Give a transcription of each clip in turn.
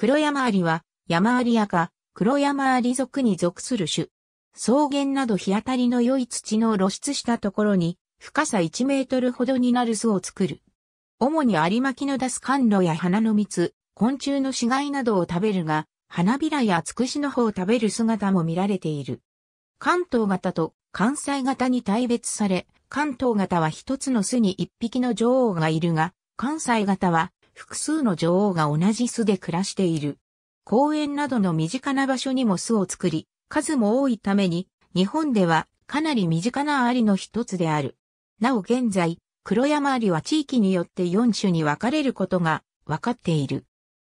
黒山アリは、山アリアか、黒山アリ族に属する種。草原など日当たりの良い土の露出したところに、深さ1メートルほどになる巣を作る。主に有巻の出す甘露や花の蜜、昆虫の死骸などを食べるが、花びらやつくしの方を食べる姿も見られている。関東型と関西型に大別され、関東型は一つの巣に一匹の女王がいるが、関西型は複数の女王が同じ巣で暮らしている。公園などの身近な場所にも巣を作り、数も多いために、日本ではかなり身近なアリの一つである。なお現在、黒山アリは地域によって4種に分かれることが分かっている。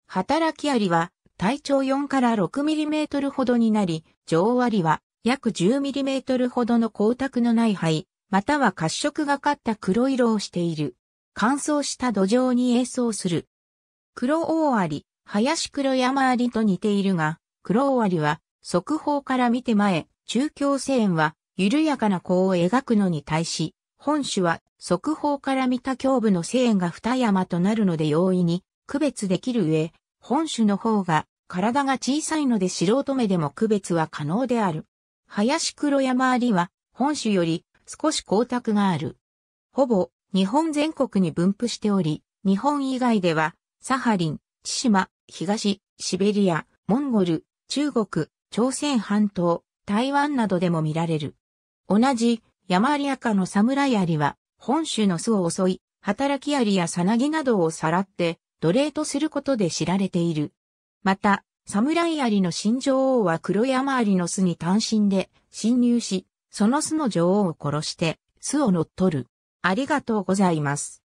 働きアリは体長4から6ミリメートルほどになり、女王アリは約10ミリメートルほどの光沢のない灰、または褐色がかった黒色をしている。乾燥した土壌に栄相する。黒大アリ、林黒山アリと似ているが、黒大アリは、側方から見て前、中京線園は、緩やかな弧を描くのに対し、本種は、側方から見た胸部の線園が二山となるので容易に、区別できる上、本種の方が、体が小さいので素人目でも区別は可能である。林黒山アリは、本種より、少し光沢がある。ほぼ日本全国に分布しており、日本以外では、サハリン、千島、東、シベリア、モンゴル、中国、朝鮮半島、台湾などでも見られる。同じ、ヤマアリアカのサムライアリは、本州の巣を襲い、働きアリやサナギなどをさらって、奴隷とすることで知られている。また、サムライアリの新女王は黒山アリの巣に単身で侵入し、その巣の女王を殺して巣を乗っ取る。ありがとうございます。